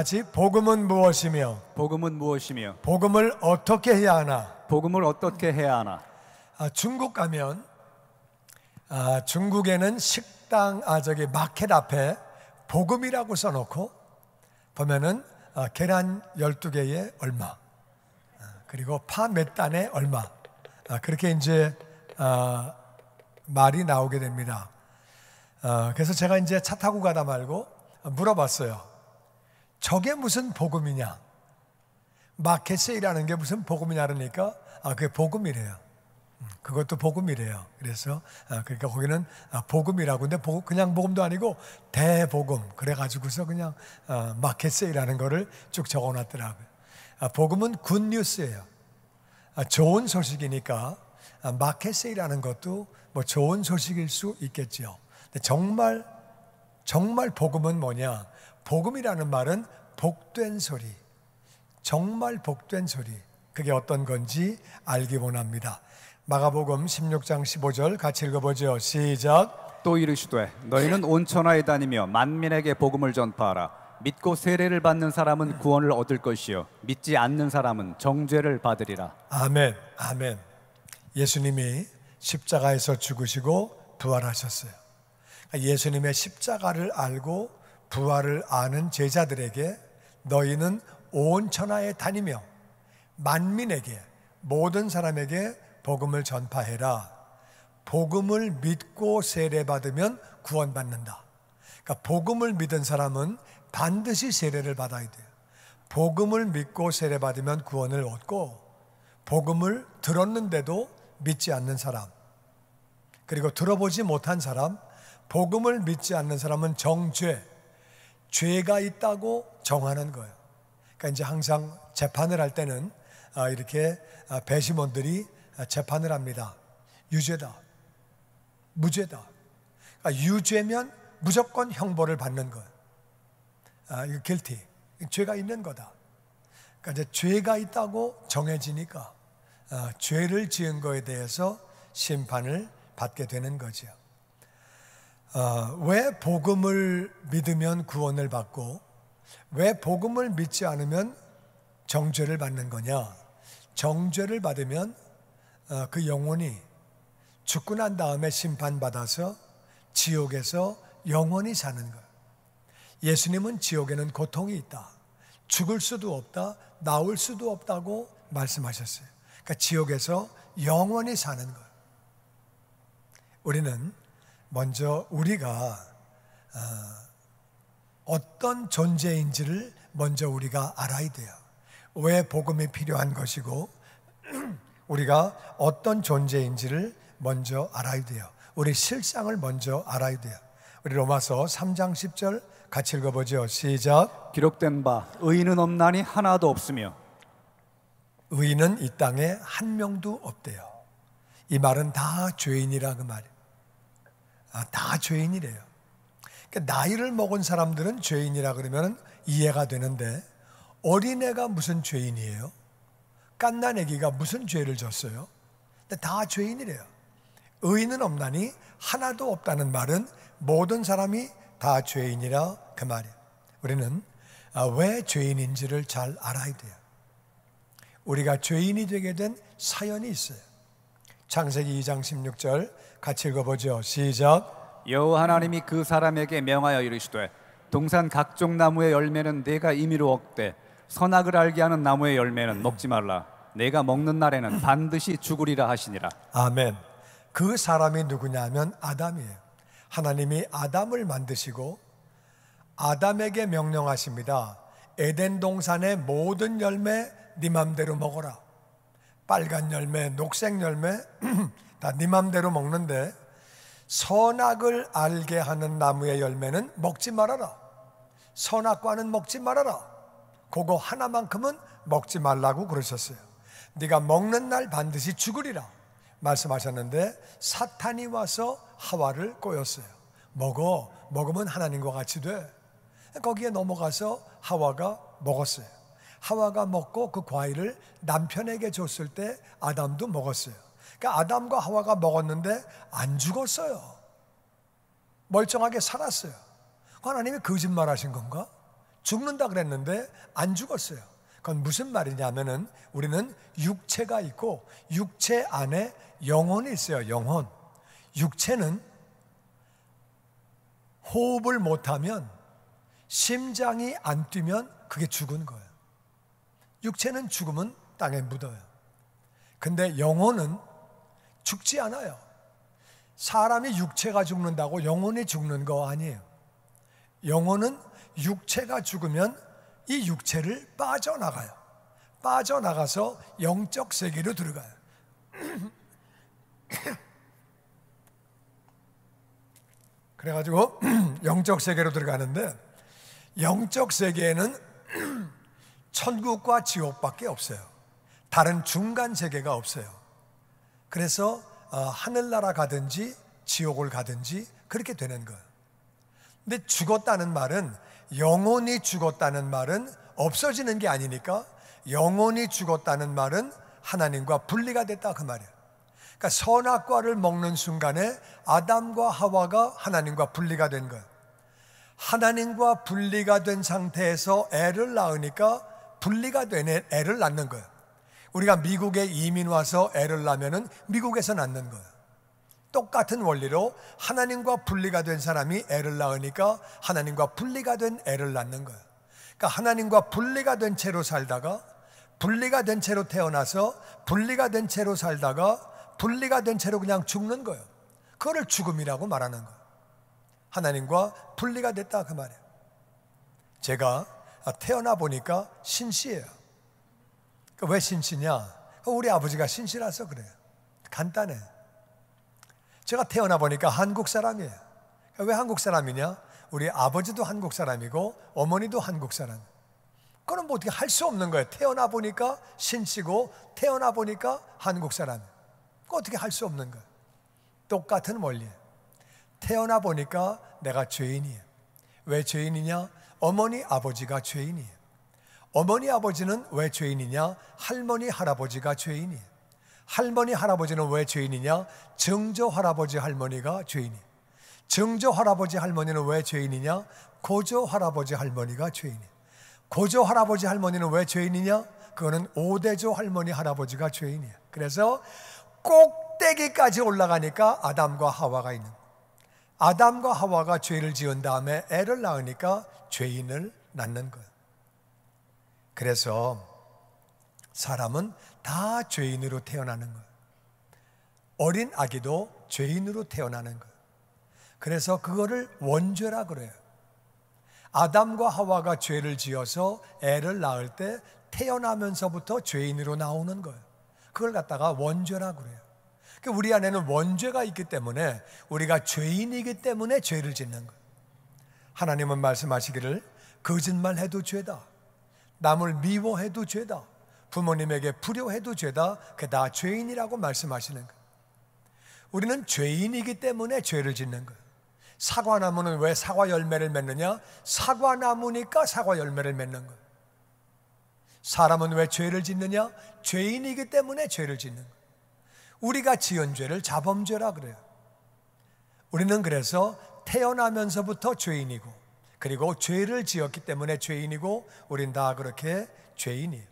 같이 복음은 무엇이며 복음은 무엇이며 복음을 어떻게 해야 하나 복음을 어떻게 해야 하나 아, 중국 가면 아, 중국에는 식당 아 저기 마켓 앞에 복음이라고 써놓고 보면은 아, 계란 12개에 얼마 아, 그리고 파 몇 단에 얼마 아, 그렇게 이제 아, 말이 나오게 됩니다. 어, 그래서 제가 이제 차 타고 가다 말고 물어봤어요. 저게 무슨 복음이냐? 마켓에 일하는 게 무슨 복음이냐 그러니까 아 그게 복음이래요. 음, 그것도 복음이래요. 그래서 아, 그러니까 거기는 아, 복음이라고 근데 보, 그냥 복음도 아니고 대복음 그래 가지고서 그냥 아, 마켓에일하는 거를 쭉 적어놨더라고요. 아, 복음은 굿 뉴스예요. 아, 좋은 소식이니까 아, 마켓에일하는 것도 뭐 좋은 소식일 수있겠죠 근데 정말 정말 복음은 뭐냐? 복음이라는 말은 복된 소리, 정말 복된 소리, 그게 어떤 건지 알기 원합니다. 마가복음 16장 15절 같이 읽어보죠. 시작. 또 이르시되 너희는 온 천하에 다니며 만민에게 복음을 전파하라. 믿고 세례를 받는 사람은 구원을 얻을 것이요 믿지 않는 사람은 정죄를 받으리라. 아멘. 아멘. 예수님이 십자가에서 죽으시고 부활하셨어요. 그러니까 예수님의 십자가를 알고 부활을 아는 제자들에게 너희는 온 천하에 다니며 만민에게 모든 사람에게 복음을 전파해라. 복음을 믿고 세례받으면 구원받는다. 그러니까 복음을 믿은 사람은 반드시 세례를 받아야 돼요. 복음을 믿고 세례받으면 구원을 얻고 복음을 들었는데도 믿지 않는 사람 그리고 들어보지 못한 사람 복음을 믿지 않는 사람은 정죄 죄가 있다고 정하는 거예요. 그러니까 이제 항상 재판을 할 때는 아, 이렇게 아, 배심원들이 아, 재판을 합니다. 유죄다. 무죄다. 그러니까 유죄면 무조건 형벌을 받는 거예요. 이거 guilty. 죄가 있는 거다. 그러니까 이제 죄가 있다고 정해지니까 죄를 지은 거에 대해서 심판을 받게 되는 거죠. 어, 왜 복음을 믿으면 구원을 받고 왜 복음을 믿지 않으면 정죄를 받는 거냐? 정죄를 받으면 어, 그 영혼이 죽고 난 다음에 심판받아서 지옥에서 영원히 사는 거예수님은 지옥에는 고통이 있다. 죽을 수도 없다. 나올 수도 없다고 말씀하셨어요. 그러니까 지옥에서 영원히 사는 거 우리는 먼저 우리가 어, 어떤 존재인지를 먼저 우리가 알아야 돼요. 왜 복음이 필요한 것이고 우리가 어떤 존재인지를 먼저 알아야 돼요. 우리 실상을 먼저 알아야 돼요. 우리 로마서 3장 10절 같이 읽어보죠. 시작. 기록된 바 의인은 없나니 하나도 없으며 의인은 이 땅에 한 명도 없대요. 이 말은 다 죄인이라 그 말이에요. 아, 다 죄인이래요. 그러니까 나이를 먹은 사람들은 죄인이라 그러면 이해가 되는데 어린애가 무슨 죄인이에요? 깐난애기가 무슨 죄를 졌어요? 다 죄인이래요. 의인은 없나니 하나도 없다는 말은 모든 사람이 다 죄인이라 그 말이에요. 우리는 아, 왜 죄인인지를 잘 알아야 돼요. 우리가 죄인이 되게 된 사연이 있어요. 창세기 2장 16절 같이 읽어보죠. 시작. 여호와 하나님이 그 사람에게 명하여 이르시되 동산 각종 나무의 열매는 내가 임의로 얻되 선악을 알게 하는 나무의 열매는 먹지 말라. 내가 먹는 날에는 반드시 죽으리라 하시니라. 아멘. 그 사람이 누구냐면 아담이에요. 하나님이 아담을 만드시고 아담에게 명령하십니다. 에덴 동산의 모든 열매 네 맘대로 먹어라. 빨간 열매, 녹색 열매 다네 맘대로 먹는데 선악을 알게 하는 나무의 열매는 먹지 말아라. 선악과는 먹지 말아라. 그거 하나만큼은 먹지 말라고 그러셨어요. 네가 먹는 날 반드시 죽으리라 말씀하셨는데 사탄이 와서 하와를 꼬였어요. 먹어. 먹으면 하나님과 같이 돼. 거기에 넘어가서 하와가 먹었어요. 하와가 먹고 그 과일을 남편에게 줬을 때 아담도 먹었어요. 그러니까 아담과 하와가 먹었는데 안 죽었어요. 멀쩡하게 살았어요. 하나님이 거짓말 하신 건가? 죽는다 그랬는데 안 죽었어요. 그건 무슨 말이냐면은 우리는 육체가 있고 육체 안에 영혼이 있어요. 영혼. 육체는 호흡을 못하면 심장이 안 뛰면 그게 죽은 거예요. 육체는 죽으면 땅에 묻어요. 근데 영혼은 죽지 않아요. 사람이 육체가 죽는다고 영혼이 죽는 거 아니에요. 영혼은 육체가 죽으면 이 육체를 빠져나가요. 빠져나가서 영적 세계로 들어가요. 그래가지고 영적 세계로 들어가는데 영적 세계에는 천국과 지옥밖에 없어요. 다른 중간 세계가 없어요. 그래서 어, 하늘나라 가든지 지옥을 가든지 그렇게 되는 거 근데 죽었다는 말은 영혼이 죽었다는 말은 없어지는 게 아니니까 영혼이 죽었다는 말은 하나님과 분리가 됐다 그말이에 그러니까 선악과를 먹는 순간에 아담과 하와가 하나님과 분리가 된거 하나님과 분리가 된 상태에서 애를 낳으니까 분리가 된 애를 낳는 거예 우리가 미국에 이민 와서 애를 낳으면 미국에서 낳는 거예요. 똑같은 원리로 하나님과 분리가 된 사람이 애를 낳으니까 하나님과 분리가 된 애를 낳는 거예요. 그러니까 하나님과 분리가 된 채로 살다가 분리가 된 채로 태어나서 분리가 된 채로 살다가 분리가 된 채로 그냥 죽는 거예요. 그거를 죽음이라고 말하는 거예요. 하나님과 분리가 됐다 그 말이에요. 제가 태어나 보니까 신씨예요. 그러니까 왜 신실이냐? 우리 아버지가 신실해서 그래요. 간단해. 제가 태어나 보니까 한국 사람이에요. 그러니까 왜 한국 사람이냐? 우리 아버지도 한국 사람이고 어머니도 한국 사람. 그건 뭐 어떻게 할 수 없는 거예요. 태어나 보니까 신씨고 태어나 보니까 한국 사람. 그 어떻게 할 수 없는 거예요. 똑같은 원리예요. 태어나 보니까 내가 죄인이에요. 왜 죄인이냐? 어머니 아버지가 죄인이에요. 어머니 아버지는 왜 죄인이냐? 할머니 할아버지가 죄인이 할머니 할아버지는 왜 죄인이냐? 증조 할아버지 할머니가 죄인이 증조 할아버지 할머니는 왜 죄인이냐? 고조 할아버지 할머니가 죄인이 고조 할아버지 할머니는 왜 죄인이냐? 그거는 오대조 할머니 할아버지가 죄인이에 그래서 꼭대기까지 올라가니까 아담과 하와가 있는 아담과 하와가 죄를 지은 다음에 애를 낳으니까 죄인을 낳는 거예 그래서 사람은 다 죄인으로 태어나는 거예요. 어린 아기도 죄인으로 태어나는 거예요. 그래서 그거를 원죄라 그래요. 아담과 하와가 죄를 지어서 애를 낳을 때 태어나면서부터 죄인으로 나오는 거예요. 그걸 갖다가 원죄라 그래요. 그러니까 우리 안에는 원죄가 있기 때문에 우리가 죄인이기 때문에 죄를 짓는 거예요. 하나님은 말씀하시기를 거짓말해도 죄다. 남을 미워해도 죄다. 부모님에게 불효해도 죄다. 그다 죄인이라고 말씀하시는 거예요. 우리는 죄인이기 때문에 죄를 짓는 거 사과나무는 왜 사과 열매를 맺느냐? 사과나무니까 사과 열매를 맺는 거 사람은 왜 죄를 짓느냐? 죄인이기 때문에 죄를 짓는 거 우리가 지은 죄를 자범죄라 그래요. 우리는 그래서 태어나면서부터 죄인이고 그리고 죄를 지었기 때문에 죄인이고 우린 다 그렇게 죄인이에요.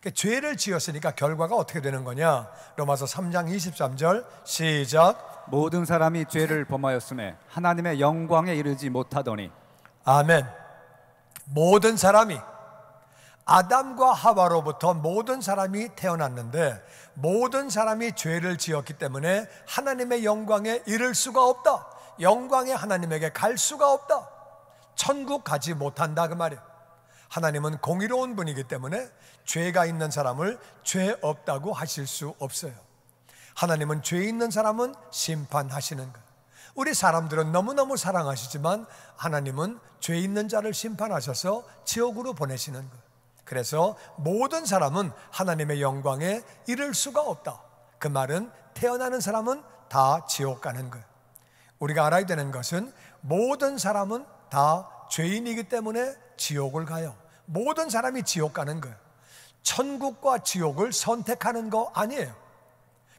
그러니까 죄를 지었으니까 결과가 어떻게 되는 거냐? 로마서 3장 23절 시작 모든 사람이 죄를 범하였음에 하나님의 영광에 이르지 못하더니 아멘. 모든 사람이 아담과 하와로부터 모든 사람이 태어났는데 모든 사람이 죄를 지었기 때문에 하나님의 영광에 이를 수가 없다. 영광에 하나님에게 갈 수가 없다. 천국 가지 못한다 그 말이에요. 하나님은 공의로운 분이기 때문에 죄가 있는 사람을 죄 없다고 하실 수 없어요. 하나님은 죄 있는 사람은 심판하시는 거 우리 사람들은 너무너무 사랑하시지만 하나님은 죄 있는 자를 심판하셔서 지옥으로 보내시는 거 그래서 모든 사람은 하나님의 영광에 이를 수가 없다. 그 말은 태어나는 사람은 다 지옥 가는 거 우리가 알아야 되는 것은 모든 사람은 다 죄인이기 때문에 지옥을 가요. 모든 사람이 지옥 가는 거예요. 천국과 지옥을 선택하는 거 아니에요.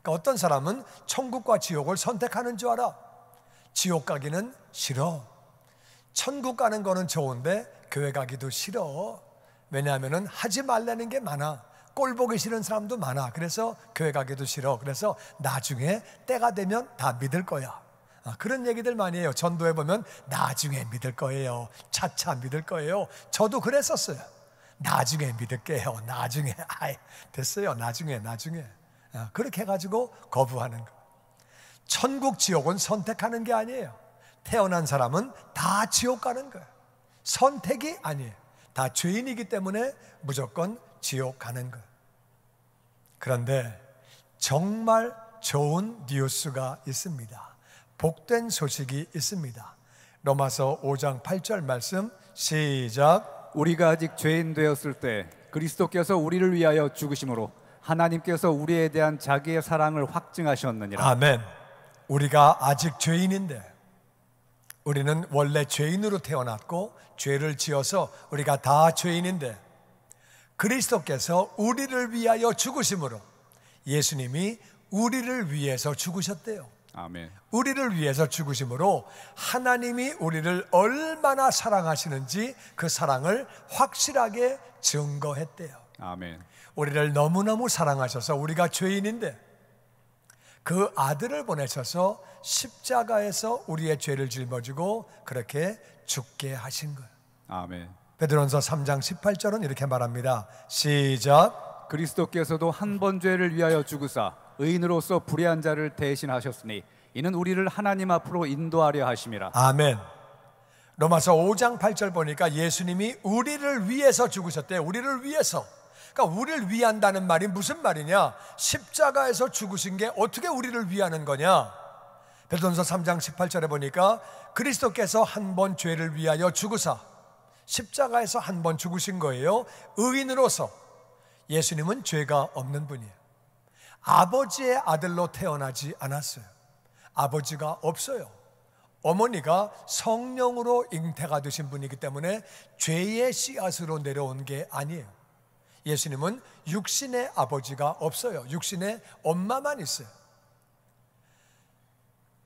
그러니까 어떤 사람은 천국과 지옥을 선택하는 줄 알아. 지옥 가기는 싫어. 천국 가는 거는 좋은데 교회 가기도 싫어. 왜냐하면 하지 말라는 게 많아. 꼴 보기 싫은 사람도 많아. 그래서 교회 가기도 싫어. 그래서 나중에 때가 되면 다 믿을 거야. 아, 그런 얘기들 많이 해요. 전도해 보면 나중에 믿을 거예요. 차차 믿을 거예요. 저도 그랬었어요. 나중에 믿을게요. 나중에. 아이, 됐어요. 나중에, 나중에. 아, 그렇게 해가지고 거부하는 거. 천국, 지옥은 선택하는 게 아니에요. 태어난 사람은 다 지옥 가는 거예요. 선택이 아니에요. 다 죄인이기 때문에 무조건 지옥 가는 거예요. 그런데 정말 좋은 뉴스가 있습니다. 복된 소식이 있습니다. 로마서 5장 8절 말씀 시작 우리가 아직 죄인 되었을 때 그리스도께서 우리를 위하여 죽으심으로 하나님께서 우리에 대한 자기의 사랑을 확증하셨느니라. 아멘. 우리가 아직 죄인인데 우리는 원래 죄인으로 태어났고 죄를 지어서 우리가 다 죄인인데 그리스도께서 우리를 위하여 죽으심으로 예수님이 우리를 위해서 죽으셨대요. 아멘. 우리를 위해서 죽으심으로 하나님이 우리를 얼마나 사랑하시는지 그 사랑을 확실하게 증거했대요. 아멘. 우리를 너무너무 사랑하셔서 우리가 죄인인데 그 아들을 보내셔서 십자가에서 우리의 죄를 짊어지고 그렇게 죽게 하신 거예요. 아멘. 베드로전서 3장 18절은 이렇게 말합니다. 시작. 그리스도께서도 한 번 죄를 위하여 죽으사 의인으로서 불의한 자를 대신하셨으니 이는 우리를 하나님 앞으로 인도하려 하심이라. 아멘. 로마서 5장 8절 보니까 예수님이 우리를 위해서 죽으셨대. 우리를 위해서. 그러니까 우리를 위한다는 말이 무슨 말이냐? 십자가에서 죽으신 게 어떻게 우리를 위하는 거냐? 베드로서 3장 18절에 보니까 그리스도께서 한 번 죄를 위하여 죽으사 십자가에서 한 번 죽으신 거예요. 의인으로서 예수님은 죄가 없는 분이에요. 아버지의 아들로 태어나지 않았어요. 아버지가 없어요. 어머니가 성령으로 잉태가 되신 분이기 때문에 죄의 씨앗으로 내려온 게 아니에요. 예수님은 육신의 아버지가 없어요. 육신의 엄마만 있어요.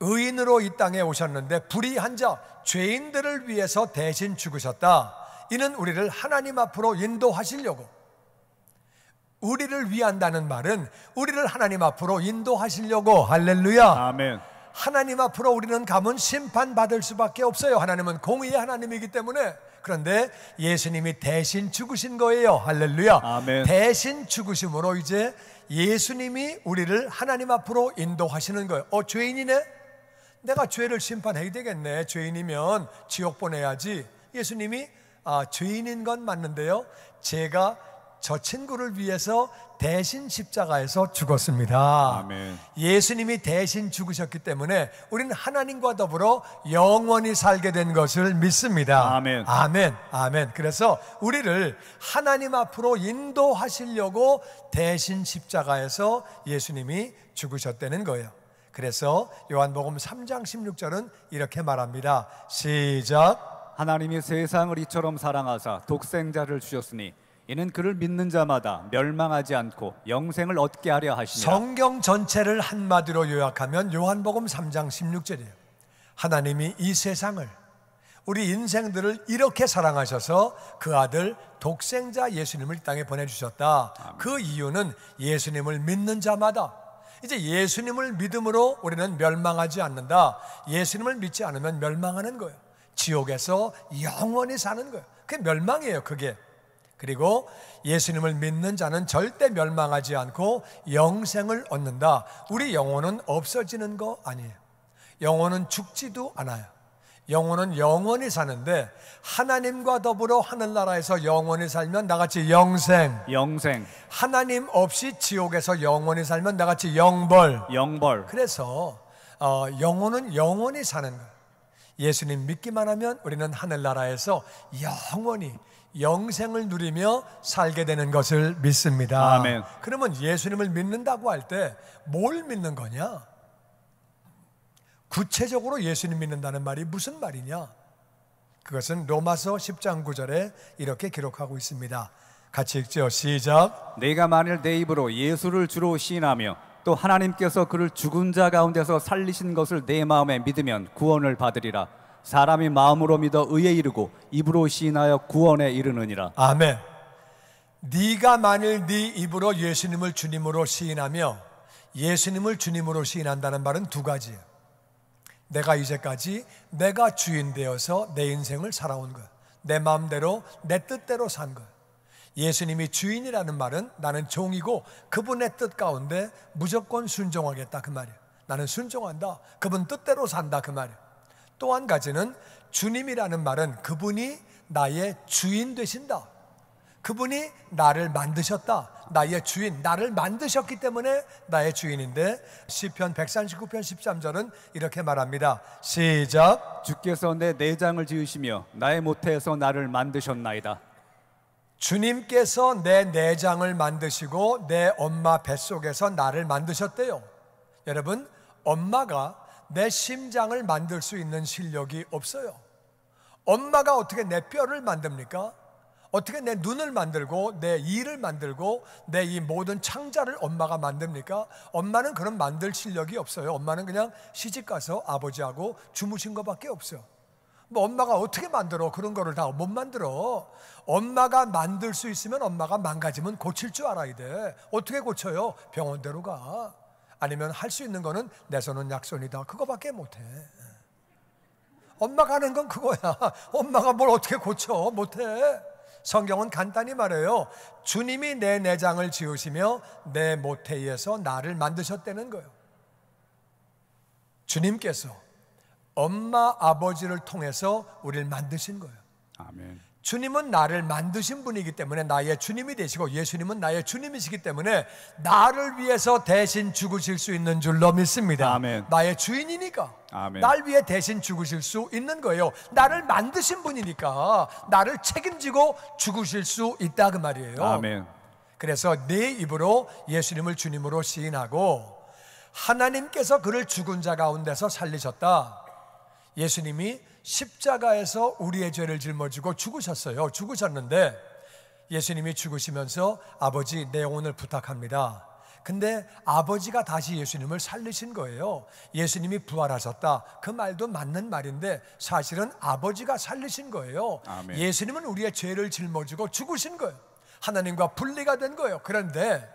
의인으로 이 땅에 오셨는데 불의한 자, 죄인들을 위해서 대신 죽으셨다. 이는 우리를 하나님 앞으로 인도하시려고 우리를 위한다는 말은 우리를 하나님 앞으로 인도하시려고 할렐루야. 아멘. 하나님 앞으로 우리는 가면 심판받을 수밖에 없어요. 하나님은 공의의 하나님이기 때문에. 그런데 예수님이 대신 죽으신 거예요. 할렐루야. 아멘. 대신 죽으심으로 이제 예수님이 우리를 하나님 앞으로 인도하시는 거예요. 어, 죄인이네? 내가 죄를 심판해야 되겠네. 죄인이면 지옥 보내야지. 예수님이 아, 죄인인 건 맞는데요. 제가 저 친구를 위해서 대신 십자가에서 죽었습니다. 아멘. 예수님이 대신 죽으셨기 때문에 우리는 하나님과 더불어 영원히 살게 된 것을 믿습니다. 아멘. 아멘. 아멘. 그래서 우리를 하나님 앞으로 인도하시려고 대신 십자가에서 예수님이 죽으셨다는 거예요. 그래서 요한복음 3장 16절은 이렇게 말합니다. 시작. 하나님이 세상을 이처럼 사랑하사 독생자를 주셨으니 이는 그를 믿는 자마다 멸망하지 않고 영생을 얻게 하려 하시니 성경 전체를 한마디로 요약하면 요한복음 3장 16절이에요. 하나님이 이 세상을 우리 인생들을 이렇게 사랑하셔서 그 아들 독생자 예수님을 땅에 보내주셨다. 그 이유는 예수님을 믿는 자마다 이제 예수님을 믿음으로 우리는 멸망하지 않는다. 예수님을 믿지 않으면 멸망하는 거예요. 지옥에서 영원히 사는 거예요. 그게 멸망이에요. 그게. 그리고 예수님을 믿는 자는 절대 멸망하지 않고 영생을 얻는다. 우리 영혼은 없어지는 거 아니에요. 영혼은 죽지도 않아요. 영혼은 영원히 사는데 하나님과 더불어 하늘나라에서 영원히 살면 나같이 영생. 영생. 하나님 없이 지옥에서 영원히 살면 나같이 영벌. 영벌. 그래서 어, 영혼은 영원히 사는 거예요. 예수님 믿기만 하면 우리는 하늘나라에서 영원히 영생을 누리며 살게 되는 것을 믿습니다. 아멘. 그러면 예수님을 믿는다고 할 때 뭘 믿는 거냐? 구체적으로 예수님 믿는다는 말이 무슨 말이냐? 그것은 로마서 10장 9절에 이렇게 기록하고 있습니다. 같이 읽죠. 시작. 내가 만일 내 입으로 예수를 주로 시인하며 또 하나님께서 그를 죽은 자 가운데서 살리신 것을 내 마음에 믿으면 구원을 받으리라. 사람이 마음으로 믿어 의에 이르고 입으로 시인하여 구원에 이르느니라. 아멘. 네가 만일 네 입으로 예수님을 주님으로 시인하며 예수님을 주님으로 시인한다는 말은 두 가지예요. 내가 이제까지 내가 주인 되어서 내 인생을 살아온 거내 마음대로 내 뜻대로 산거 예수님이 주인이라는 말은 나는 종이고 그분의 뜻 가운데 무조건 순종하겠다 그 말이야. 나는 순종한다. 그분 뜻대로 산다 그 말이야. 또한 가지는 주님이라는 말은 그분이 나의 주인 되신다. 그분이 나를 만드셨다. 나의 주인, 나를 만드셨기 때문에 나의 주인인데 시편 139편 13절은 이렇게 말합니다. 시작. 주께서 내 내장을 지으시며 나의 모태에서 나를 만드셨나이다. 주님께서 내 내장을 만드시고 내 엄마 뱃속에서 나를 만드셨대요. 여러분, 엄마가 내 심장을 만들 수 있는 실력이 없어요. 엄마가 어떻게 내 뼈를 만듭니까? 어떻게 내 눈을 만들고 내 이를 만들고 내 이 모든 창자를 엄마가 만듭니까? 엄마는 그런 만들 실력이 없어요. 엄마는 그냥 시집 가서 아버지하고 주무신 것밖에 없어요. 뭐 엄마가 어떻게 만들어 그런 거를 다 못 만들어. 엄마가 만들 수 있으면 엄마가 망가지면 고칠 줄 알아야 돼. 어떻게 고쳐요? 병원대로 가. 아니면 할 수 있는 거는 내 손은 약손이다. 그거밖에 못해. 엄마가 하는 건 그거야. 엄마가 뭘 어떻게 고쳐? 못해. 성경은 간단히 말해요. 주님이 내 내장을 지으시며 내 모태에서 나를 만드셨다는 거예요. 주님께서 엄마 아버지를 통해서 우리를 만드신 거예요. 아멘. 주님은 나를 만드신 분이기 때문에 나의 주님이 되시고 예수님은 나의 주님이시기 때문에 나를 위해서 대신 죽으실 수 있는 줄로 믿습니다. 아멘. 나의 주인이니까. 아멘. 날 위해 대신 죽으실 수 있는 거예요. 나를 만드신 분이니까 나를 책임지고 죽으실 수 있다 그 말이에요. 아멘. 그래서 내 네 입으로 예수님을 주님으로 시인하고 하나님께서 그를 죽은 자 가운데서 살리셨다. 예수님이 십자가에서 우리의 죄를 짊어지고 죽으셨어요. 죽으셨는데 예수님이 죽으시면서 아버지 내 영혼을 부탁합니다. 근데 아버지가 다시 예수님을 살리신 거예요. 예수님이 부활하셨다. 그 말도 맞는 말인데 사실은 아버지가 살리신 거예요. 아멘. 예수님은 우리의 죄를 짊어지고 죽으신 거예요. 하나님과 분리가 된 거예요. 그런데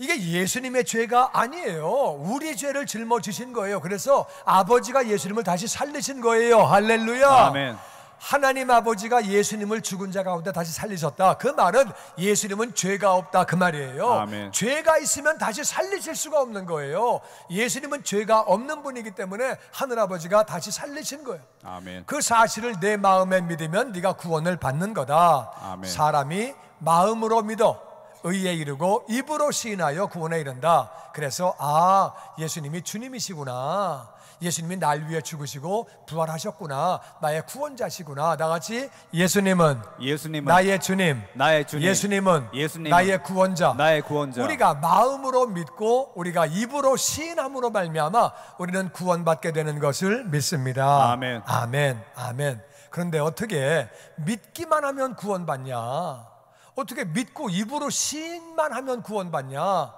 이게 예수님의 죄가 아니에요. 우리 죄를 짊어지신 거예요. 그래서 아버지가 예수님을 다시 살리신 거예요. 할렐루야. 아멘. 하나님 아버지가 예수님을 죽은 자 가운데 다시 살리셨다. 그 말은 예수님은 죄가 없다. 그 말이에요. 아멘. 죄가 있으면 다시 살리실 수가 없는 거예요. 예수님은 죄가 없는 분이기 때문에 하늘 아버지가 다시 살리신 거예요. 아멘. 그 사실을 내 마음에 믿으면 네가 구원을 받는 거다. 아멘. 사람이 마음으로 믿어 의에 이르고 입으로 시인하여 구원에 이른다. 그래서 아, 예수님이 주님이시구나. 예수님이 날 위해 죽으시고 부활하셨구나. 나의 구원자시구나. 나같이 예수님은 예수님은 나의 주님. 나의 주님. 예수님은 예수님 나의 구원자. 나의 구원자. 우리가 마음으로 믿고 우리가 입으로 시인함으로 말미암아 우리는 구원받게 되는 것을 믿습니다. 아멘. 아멘. 아멘. 그런데 어떻게 믿기만 하면 구원받냐? 어떻게 믿고 입으로 시인만 하면 구원받냐?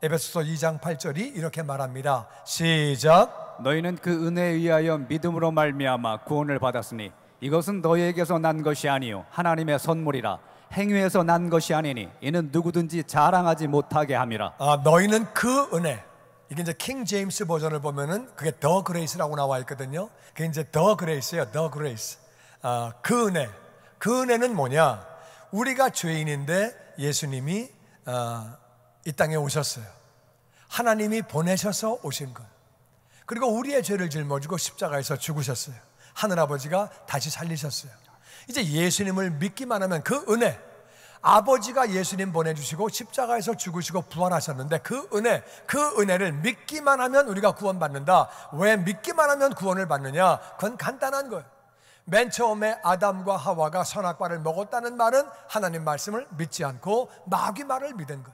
에베소서 2장 8절이 이렇게 말합니다. 시작. 너희는 그 은혜에 의하여 믿음으로 말미암아 구원을 받았으니 이것은 너희에게서 난 것이 아니요 하나님의 선물이라 행위에서 난 것이 아니니 이는 누구든지 자랑하지 못하게 함이라. 아, 너희는 그 은혜. 이게 이제 킹 제임스 버전을 보면은 그게 더 그레이스라고 나와 있거든요. 그게 이제 더 그레이스예요. 더 그레이스. 아, 그 은혜. 그 은혜는 뭐냐? 우리가 죄인인데 예수님이 어, 이 땅에 오셨어요. 하나님이 보내셔서 오신 거예요. 그리고 우리의 죄를 짊어지고 십자가에서 죽으셨어요. 하늘아버지가 다시 살리셨어요. 이제 예수님을 믿기만 하면 그 은혜, 아버지가 예수님 보내주시고 십자가에서 죽으시고 부활하셨는데 그 은혜, 그 은혜를 믿기만 하면 우리가 구원받는다. 왜 믿기만 하면 구원을 받느냐? 그건 간단한 거예요. 맨 처음에 아담과 하와가 선악과를 먹었다는 말은 하나님 말씀을 믿지 않고 마귀 말을 믿은 것.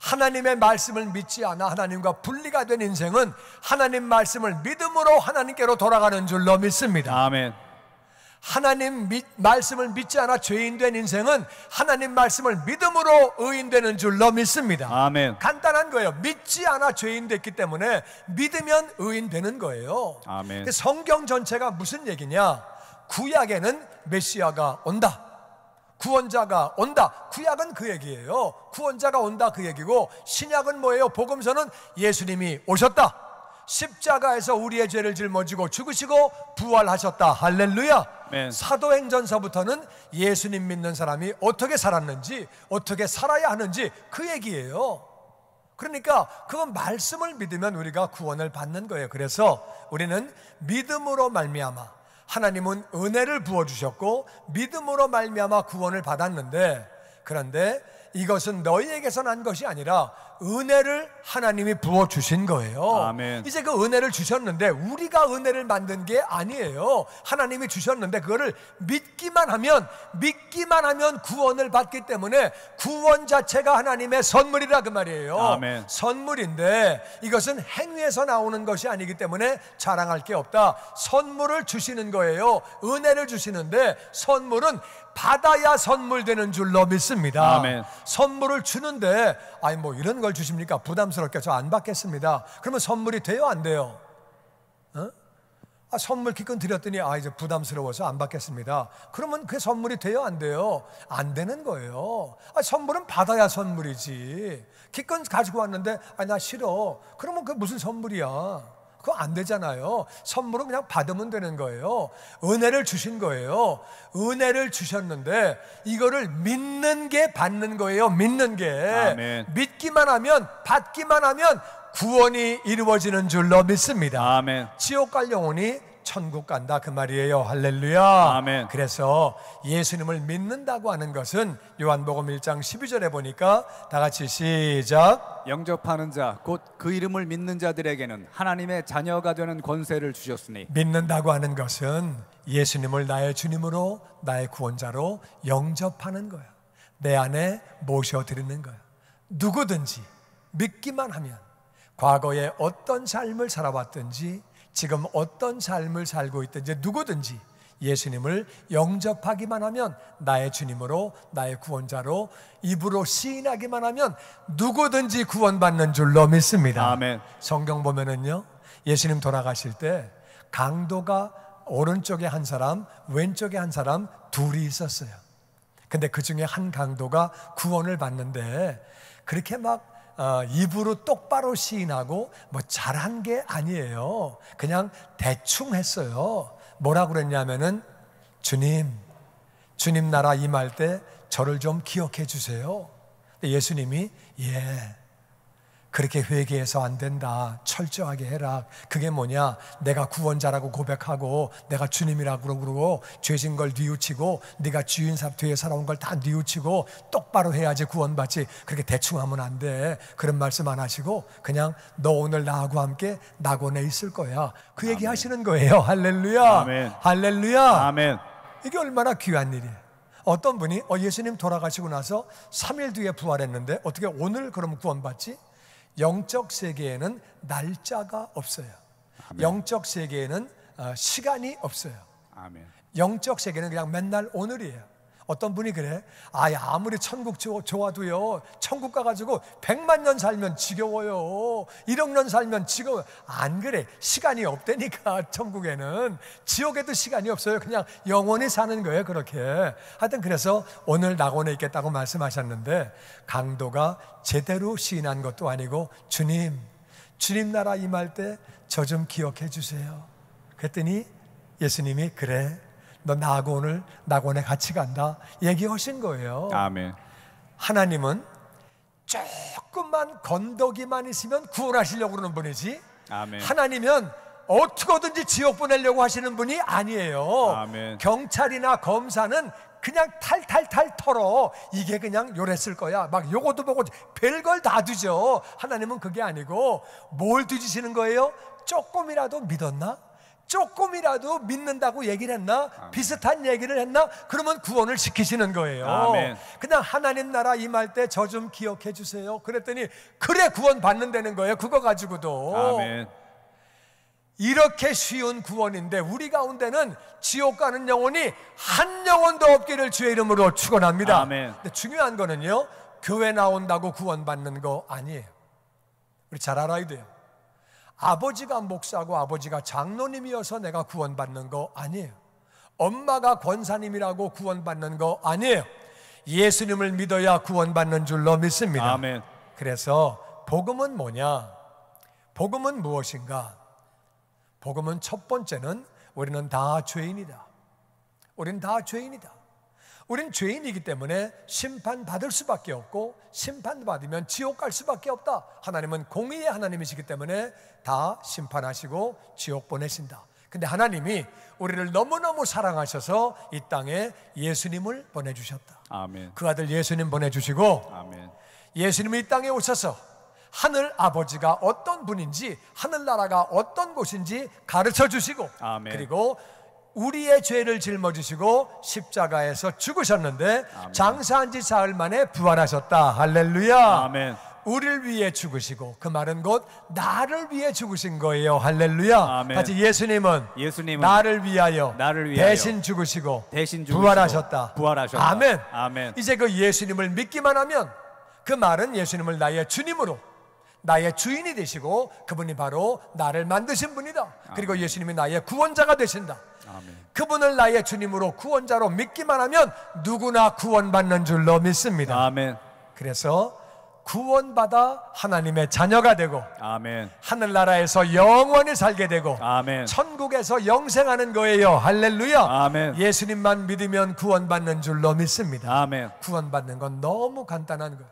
하나님의 말씀을 믿지 않아 하나님과 분리가 된 인생은 하나님 말씀을 믿음으로 하나님께로 돌아가는 줄로 믿습니다. 아멘. 하나님 믿, 말씀을 믿지 않아 죄인된 인생은 하나님 말씀을 믿음으로 의인되는 줄로 믿습니다. 아멘. 간단한 거예요. 믿지 않아 죄인됐기 때문에 믿으면 의인되는 거예요. 아멘. 성경 전체가 무슨 얘기냐? 구약에는 메시아가 온다. 구원자가 온다. 구약은 그 얘기예요. 구원자가 온다 그 얘기고 신약은 뭐예요? 복음서는 예수님이 오셨다. 십자가에서 우리의 죄를 짊어지고 죽으시고 부활하셨다. 할렐루야. 네. 사도행전서부터는 예수님 믿는 사람이 어떻게 살았는지, 어떻게 살아야 하는지 그 얘기예요. 그러니까 그건 말씀을 믿으면 우리가 구원을 받는 거예요. 그래서 우리는 믿음으로 말미암아 하나님은 은혜를 부어 주셨고 믿음으로 말미암아 구원을 받았는데 그런데 이것은 너희에게서 난 것이 아니라 은혜를 하나님이 부어 주신 거예요. 아멘. 이제 그 은혜를 주셨는데 우리가 은혜를 만든 게 아니에요. 하나님이 주셨는데 그거를 믿기만 하면 믿기만 하면 구원을 받기 때문에 구원 자체가 하나님의 선물이라 그 말이에요. 아멘. 선물인데 이것은 행위에서 나오는 것이 아니기 때문에 자랑할 게 없다. 선물을 주시는 거예요. 은혜를 주시는데 선물은 받아야 선물되는 줄로 믿습니다. 아멘. 선물을 주는데 아니 뭐 이런 걸 주십니까? 부담스럽게 저 안 받겠습니다. 그러면 선물이 돼요 안 돼요? 어? 아, 선물 기껏 드렸더니 아 이제 부담스러워서 안 받겠습니다. 그러면 그 선물이 돼요 안 돼요? 안 되는 거예요. 아, 선물은 받아야 선물이지. 기껏 가지고 왔는데 아나 싫어. 그러면 그 무슨 선물이야? 그거 안 되잖아요. 선물은 그냥 받으면 되는 거예요. 은혜를 주신 거예요. 은혜를 주셨는데 이거를 믿는 게 받는 거예요. 믿는 게. 아멘. 믿기만 하면 받기만 하면 구원이 이루어지는 줄로 믿습니다. 아멘. 지옥 갈 영혼이 천국 간다 그 말이에요. 할렐루야. 아멘. 그래서 예수님을 믿는다고 하는 것은 요한복음 1장 12절에 보니까 다 같이 시작 영접하는 자 곧 그 이름을 믿는 자들에게는 하나님의 자녀가 되는 권세를 주셨으니 믿는다고 하는 것은 예수님을 나의 주님으로 나의 구원자로 영접하는 거야. 내 안에 모셔 드리는 거야. 누구든지 믿기만 하면 과거에 어떤 삶을 살아왔든지 지금 어떤 삶을 살고 있든지 누구든지 예수님을 영접하기만 하면 나의 주님으로 나의 구원자로 입으로 시인하기만 하면 누구든지 구원받는 줄로 믿습니다. 아멘. 성경 보면은요. 예수님 돌아가실 때 강도가 오른쪽에 한 사람, 왼쪽에 한 사람 둘이 있었어요. 근데 그 중에 한 강도가 구원을 받는데 그렇게 막 어, 입으로 똑바로 시인하고 뭐 잘한 게 아니에요. 그냥 대충 했어요. 뭐라 그랬냐면은 주님, 주님 나라 임할 때 저를 좀 기억해 주세요. 예수님이 예, 그렇게 회개해서 안 된다. 철저하게 해라. 그게 뭐냐? 내가 구원자라고 고백하고 내가 주님이라고 그러고 죄진 걸 뉘우치고 네가 주인 사 뒤에 살아온 걸 다 뉘우치고 똑바로 해야지 구원받지. 그렇게 대충 하면 안 돼. 그런 말씀 안 하시고 그냥 너 오늘 나하고 함께 낙원에 있을 거야. 그 얘기 아멘. 하시는 거예요. 할렐루야. 아멘. 할렐루야. 아멘. 이게 얼마나 귀한 일이에요. 어떤 분이 어, 예수님 돌아가시고 나서 3일 뒤에 부활했는데 어떻게 오늘 그럼 구원받지? 영적 세계에는 날짜가 없어요. 아멘. 영적 세계에는 어, 시간이 없어요. 아멘. 영적 세계는 그냥 맨날 오늘이에요. 어떤 분이 그래. 아, 아무리 천국 좋아도요. 천국 가가지고 백만년 살면 지겨워요. 일억년 살면 지겨워요. 안 그래. 시간이 없대니까 천국에는. 지옥에도 시간이 없어요. 그냥 영원히 사는 거예요. 그렇게. 하여튼 그래서 오늘 낙원에 있겠다고 말씀하셨는데 강도가 제대로 시인한 것도 아니고 주님, 주님 나라 임할 때 저 좀 기억해 주세요. 그랬더니 예수님이 그래. 너 낙원을 낙원에 같이 간다 얘기하신 거예요. 아멘. 하나님은 조금만 건더기만 있으면 구원하시려고 그러는 분이지. 아멘. 하나님은 어떻게든지 지옥 보내려고 하시는 분이 아니에요. 아멘. 경찰이나 검사는 그냥 탈탈탈 털어 이게 그냥 요랬을 거야 막 요것도 보고 별걸 다 두죠 하나님은 그게 아니고 뭘 뒤지시는 거예요? 조금이라도 믿었나? 조금이라도 믿는다고 얘기를 했나? 아멘. 비슷한 얘기를 했나? 그러면 구원을 시키시는 거예요. 아멘. 그냥 하나님 나라 임할 때 저 좀 기억해 주세요. 그랬더니 그래 구원 받는다는 거예요. 그거 가지고도. 아멘. 이렇게 쉬운 구원인데 우리 가운데는 지옥 가는 영혼이 한 영혼도 없기를 주의 이름으로 축원합니다. 근데 중요한 거는요. 교회 나온다고 구원받는 거 아니에요. 우리 잘 알아야 돼요. 아버지가 목사고 아버지가 장로님이어서 내가 구원받는 거 아니에요. 엄마가 권사님이라고 구원받는 거 아니에요. 예수님을 믿어야 구원받는 줄로 믿습니다. 아멘. 그래서 복음은 뭐냐? 복음은 무엇인가? 복음은 첫 번째는 우리는 다 죄인이다. 우리는 다 죄인이다. 우린 죄인이기 때문에 심판받을 수밖에 없고 심판받으면 지옥 갈 수밖에 없다. 하나님은 공의의 하나님이시기 때문에 다 심판하시고 지옥 보내신다. 근데 하나님이 우리를 너무너무 사랑하셔서 이 땅에 예수님을 보내주셨다. 아멘. 그 아들 예수님 보내주시고 아멘. 예수님이 이 땅에 오셔서 하늘 아버지가 어떤 분인지 하늘나라가 어떤 곳인지 가르쳐 주시고 아멘. 그리고 우리의 죄를 짊어지시고 십자가에서 죽으셨는데 아멘. 장사한 지 사흘 만에 부활하셨다. 할렐루야. 아멘. 우리를 위해 죽으시고 그 말은 곧 나를 위해 죽으신 거예요. 할렐루야. 아멘. 같이 예수님은, 예수님은 나를 위하여 나를 위하여 대신 죽으시고, 대신 죽으시고 부활하셨다. 부활하셨다. 아멘. 아멘. 이제 그 예수님을 믿기만 하면 그 말은 예수님을 나의 주님으로 나의 주인이 되시고 그분이 바로 나를 만드신 분이다. 그리고 예수님이 나의 구원자가 되신다. 그분을 나의 주님으로 구원자로 믿기만 하면 누구나 구원받는 줄로 믿습니다. 아멘. 그래서 구원받아 하나님의 자녀가 되고 아멘. 하늘나라에서 영원히 살게 되고 아멘. 천국에서 영생하는 거예요. 할렐루야. 아멘. 예수님만 믿으면 구원받는 줄로 믿습니다. 아멘. 구원받는 건 너무 간단한 거예요.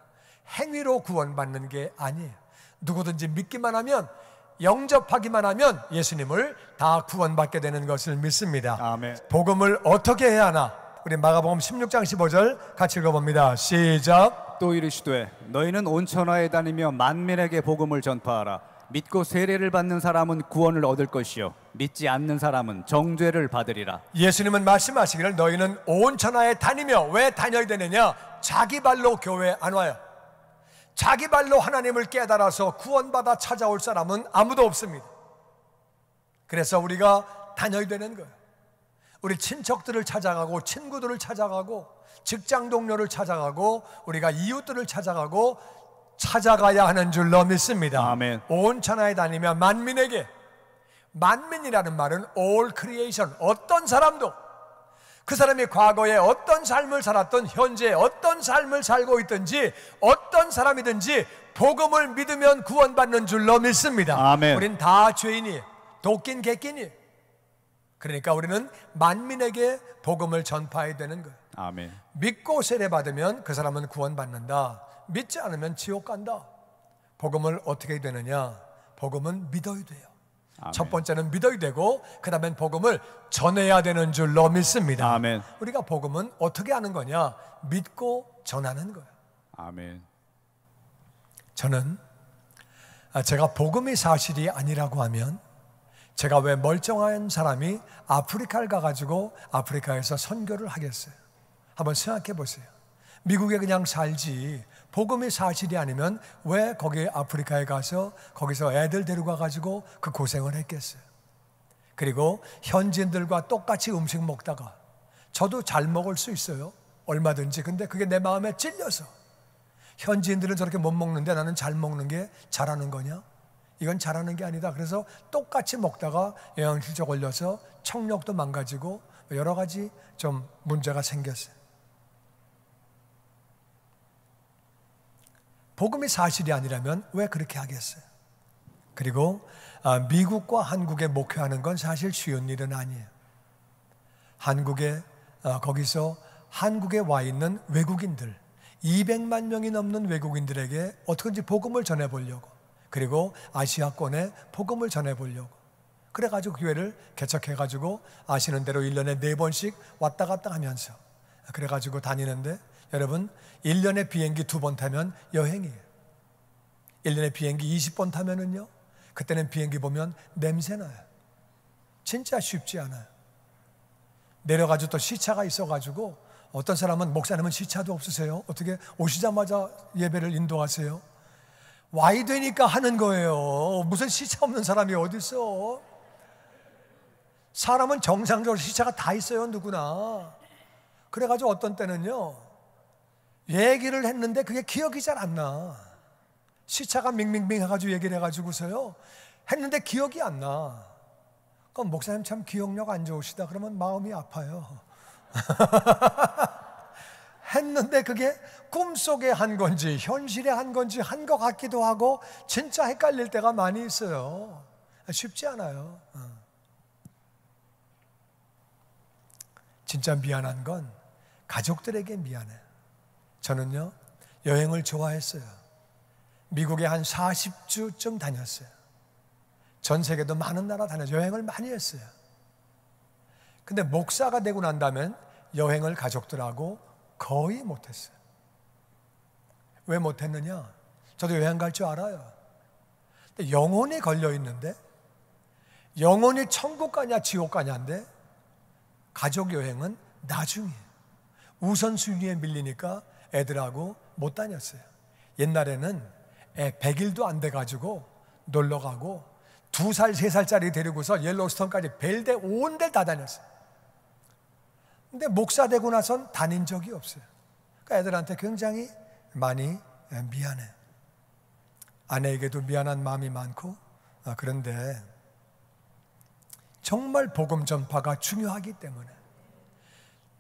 행위로 구원받는 게 아니에요. 누구든지 믿기만 하면 영접하기만 하면 예수님을 다 구원받게 되는 것을 믿습니다. 아멘. 복음을 어떻게 해야 하나? 우리 마가복음 16장 15절 같이 읽어봅니다. 시작. 또 이르시되 너희는 온 천하에 다니며 만민에게 복음을 전파하라. 믿고 세례를 받는 사람은 구원을 얻을 것이요 믿지 않는 사람은 정죄를 받으리라. 예수님은 말씀하시기를 너희는 온 천하에 다니며 왜 다녀야 되느냐? 자기 발로 교회 안 와요. 자기 발로 하나님을 깨달아서 구원받아 찾아올 사람은 아무도 없습니다. 그래서 우리가 단열이 되는 거예요. 우리 친척들을 찾아가고 친구들을 찾아가고 직장 동료를 찾아가고 우리가 이웃들을 찾아가고 찾아가야 하는 줄로 믿습니다. 아멘. 온 천하에 다니며 만민에게 만민이라는 말은 all creation 어떤 사람도 그 사람이 과거에 어떤 삶을 살았던 현재 어떤 삶을 살고 있든지 어떤 사람이든지 복음을 믿으면 구원받는 줄로 믿습니다. 아멘. 우린 다 죄인이 도끼인 객끼니 그러니까 우리는 만민에게 복음을 전파해야 되는 거예요. 아멘. 믿고 세례받으면 그 사람은 구원받는다. 믿지 않으면 지옥 간다. 복음을 어떻게 되느냐? 복음은 믿어야 돼요. 아멘. 첫 번째는 믿어야 되고 그 다음엔 복음을 전해야 되는 줄로 믿습니다. 아멘. 우리가 복음은 어떻게 하는 거냐? 믿고 전하는 거야. 아멘. 저는 아, 제가 복음이 사실이 아니라고 하면 제가 왜 멀쩡한 사람이 아프리카를 가가지고 아프리카에서 선교를 하겠어요? 한번 생각해 보세요. 미국에 그냥 살지 복음이 사실이 아니면 왜 거기 아프리카에 가서 거기서 애들 데리고가 가지고 그 고생을 했겠어요. 그리고 현지인들과 똑같이 음식 먹다가 저도 잘 먹을 수 있어요. 얼마든지. 근데 그게 내 마음에 찔려서 현지인들은 저렇게 못 먹는데 나는 잘 먹는 게 잘하는 거냐? 이건 잘하는 게 아니다. 그래서 똑같이 먹다가 영양실조 걸려서 청력도 망가지고 여러 가지 좀 문제가 생겼어요. 복음이 사실이 아니라면 왜 그렇게 하겠어요? 그리고 아, 미국과 한국에 목회하는 건 사실 쉬운 일은 아니에요. 한국에 아, 거기서 한국에 와 있는 외국인들 200만 명이 넘는 외국인들에게 어떻게든지 복음을 전해 보려고 그리고 아시아권에 복음을 전해 보려고 그래 가지고 교회를 개척해 가지고 아시는 대로 1년에 4번씩 왔다 갔다 하면서 그래 가지고 다니는데 여러분, 1년에 비행기 두 번 타면 여행이에요. 1년에 비행기 20번 타면은요, 그때는 비행기 보면 냄새나요. 진짜 쉽지 않아요. 내려가지고 또 시차가 있어가지고 어떤 사람은 목사님은 시차도 없으세요. 어떻게 오시자마자 예배를 인도하세요. 와이 되니까 하는 거예요. 무슨 시차 없는 사람이 어딨어 사람은 정상적으로 시차가 다 있어요, 누구나. 그래가지고 어떤 때는요, 얘기를 했는데 그게 기억이 잘 안 나. 시차가 밍밍밍 해가지고 얘기를 해가지고서요. 했는데 기억이 안 나. 그럼 목사님 참 기억력 안 좋으시다. 그러면 마음이 아파요. 했는데 그게 꿈속에 한 건지 현실에 한 건지 한 것 같기도 하고 진짜 헷갈릴 때가 많이 있어요. 쉽지 않아요. 어. 진짜 미안한 건 가족들에게 미안해. 저는요, 여행을 좋아했어요. 미국에 한 40주쯤 다녔어요. 전 세계도 많은 나라 다녀서 여행을 많이 했어요. 근데 목사가 되고 난다면 여행을 가족들하고 거의 못했어요. 왜 못했느냐? 저도 여행 갈 줄 알아요. 근데 영혼이 걸려 있는데, 영혼이 천국 가냐, 지옥 가냐인데, 가족 여행은 나중에 우선순위에 밀리니까 애들하고 못 다녔어요. 옛날에는 애 100일도 안 돼가지고 놀러 가고 두 살, 세 살짜리 데리고서 옐로스톤까지 벨대 온데다 다녔어요. 근데 목사 되고 나선 다닌 적이 없어요. 그러니까 애들한테 굉장히 많이 예, 미안해요. 아내에게도 미안한 마음이 많고, 아, 그런데 정말 복음 전파가 중요하기 때문에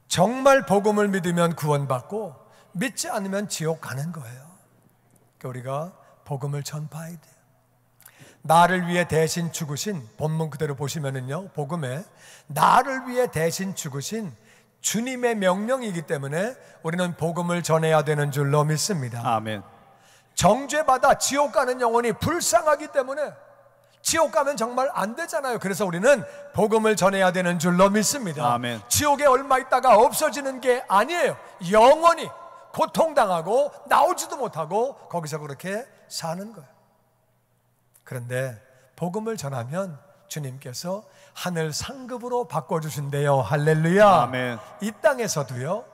정말 복음을 믿으면 구원받고 믿지 않으면 지옥 가는 거예요. 그러니까 우리가 복음을 전파해야 돼요. 나를 위해 대신 죽으신 본문 그대로 보시면은요. 복음에 나를 위해 대신 죽으신 주님의 명령이기 때문에 우리는 복음을 전해야 되는 줄로 믿습니다. 아멘. 정죄받아 지옥 가는 영혼이 불쌍하기 때문에 지옥 가면 정말 안 되잖아요. 그래서 우리는 복음을 전해야 되는 줄로 믿습니다. 아멘. 지옥에 얼마 있다가 없어지는 게 아니에요. 영원히 고통당하고 나오지도 못하고 거기서 그렇게 사는 거예요. 그런데 복음을 전하면 주님께서 하늘 상급으로 바꿔주신대요. 할렐루야. 아멘. 이 땅에서도요,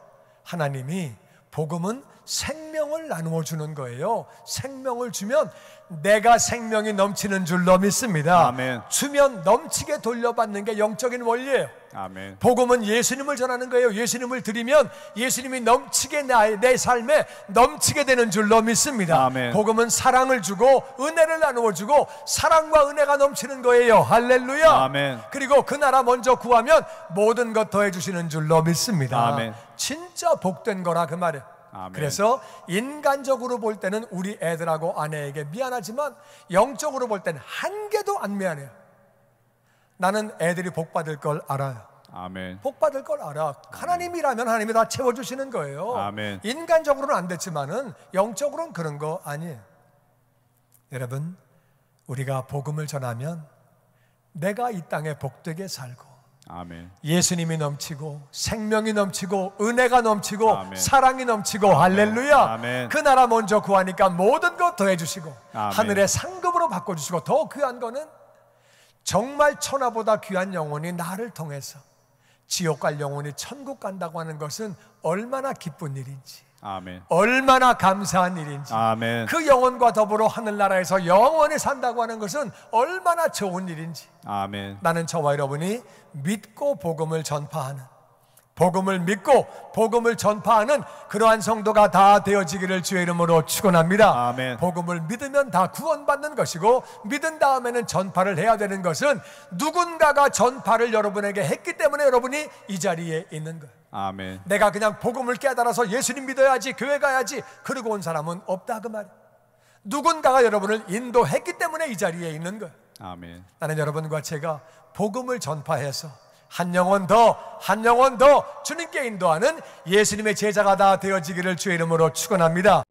하나님이 복음은 생명을 나누어 주는 거예요. 생명을 주면 내가 생명이 넘치는 줄로 믿습니다. 아멘. 주면 넘치게 돌려받는 게 영적인 원리예요. 아멘. 복음은 예수님을 전하는 거예요. 예수님을 드리면 예수님이 넘치게 나의, 내 삶에 넘치게 되는 줄로 믿습니다. 아멘. 복음은 사랑을 주고 은혜를 나누어 주고 사랑과 은혜가 넘치는 거예요. 할렐루야. 아멘. 그리고 그 나라 먼저 구하면 모든 것 더해 주시는 줄로 믿습니다. 아멘. 진짜 복된 거라 그 말이에요. 아멘. 그래서 인간적으로 볼 때는 우리 애들하고 아내에게 미안하지만 영적으로 볼 때는 한 개도 안 미안해요. 나는 애들이 복 받을 걸 알아요. 아멘. 복 받을 걸 알아. 하나님이라면 하나님이 다 채워 주시는 거예요. 아멘. 인간적으로는 안 됐지만은 영적으로는 그런 거 아니에요. 여러분, 우리가 복음을 전하면 내가 이 땅에 복되게 살고 아멘. 예수님이 넘치고 생명이 넘치고 은혜가 넘치고 아멘. 사랑이 넘치고 아멘. 할렐루야. 아멘. 그 나라 먼저 구하니까 모든 것 더해 주시고 하늘의 상급으로 바꿔 주시고 더 귀한 거는 정말 천하보다 귀한 영혼이 나를 통해서 지옥 갈 영혼이 천국 간다고 하는 것은 얼마나 기쁜 일인지 아멘. 얼마나 감사한 일인지. 아멘. 그 영혼과 더불어 하늘나라에서 영원히 산다고 하는 것은 얼마나 좋은 일인지. 아멘. 나는 저와 여러분이 믿고 복음을 전파하는 복음을 믿고 복음을 전파하는 그러한 성도가 다 되어지기를 주의 이름으로 축원합니다. 아멘. 복음을 믿으면 다 구원받는 것이고 믿은 다음에는 전파를 해야 되는 것은 누군가가 전파를 여러분에게 했기 때문에 여러분이 이 자리에 있는 거 아멘. 내가 그냥 복음을 깨달아서 예수님 믿어야지 교회 가야지 그러고 온 사람은 없다 그말 누군가가 여러분을 인도했기 때문에 이 자리에 있는 거 아멘. 나는 여러분과 제가 복음을 전파해서 한 영혼 더, 한 영혼 더 주님께 인도하는 예수님의 제자가 다 되어지기를 주의 이름으로 축원합니다.